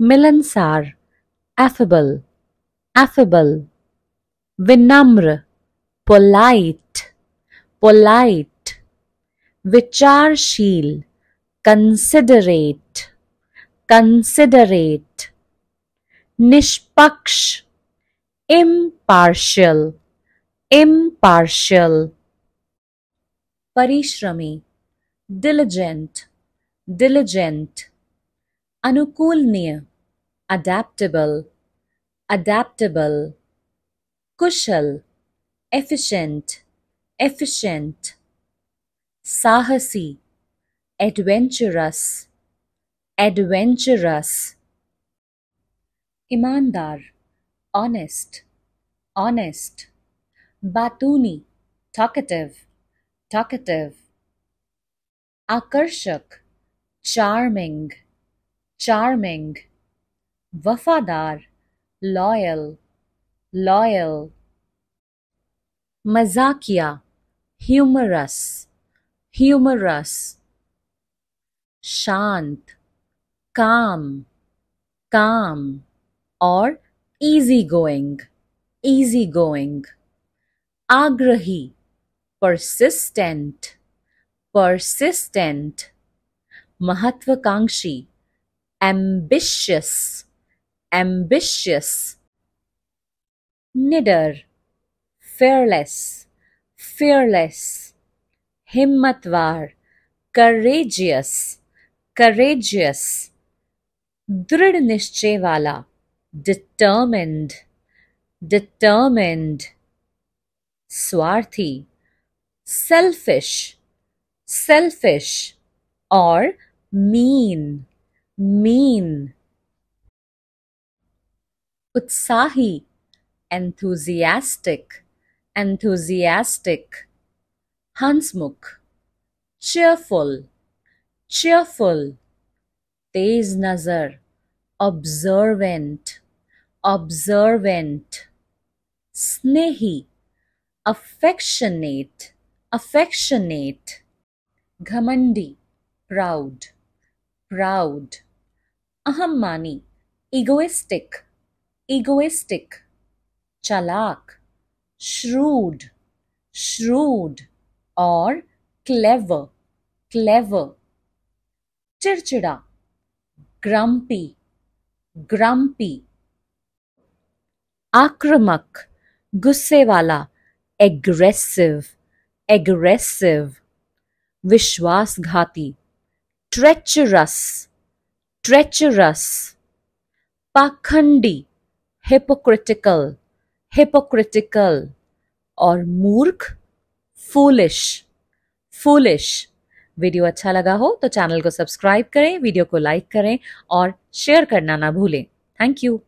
मिलनसार affable affable विनम्र polite polite विचारशील कंसिडरेट कंसिडरेट निष्पक्ष इम्पार्शियल इम्पार्शियल परिश्रमी डिलिजेंट डिलिजेंट अनुकूलनीय adaptable, adaptable, kushal, efficient, efficient, sahasi, adventurous, adventurous, imandar, honest, honest, batuni, talkative, talkative, akarshak, charming, charming wafadar loyal loyal mazakia humorous humorous shant calm calm or easy going easy going agrahi persistent persistent महत्वाकांक्षी ambitious ambitious nidder fearless fearless himmatvar courageous courageous दृढ़ determined determined स्वार्थी selfish selfish or mean mean utsahi enthusiastic enthusiastic hansmukh cheerful cheerful tez nazar observant observant snehi affectionate affectionate ghamandi proud proud अहम मानी egoistic egoistic चलाक shrewd shrewd और clever clever चिड़चिड़ा grumpy grumpy आक्रमक गुस्से वाला aggressive aggressive विश्वासघाती treacherous treacherous, pakhandi, hypocritical, hypocritical, और मूर्ख foolish, foolish. वीडियो अच्छा लगा हो तो चैनल को सब्सक्राइब करें वीडियो को लाइक करें और शेयर करना ना भूलें थैंक यू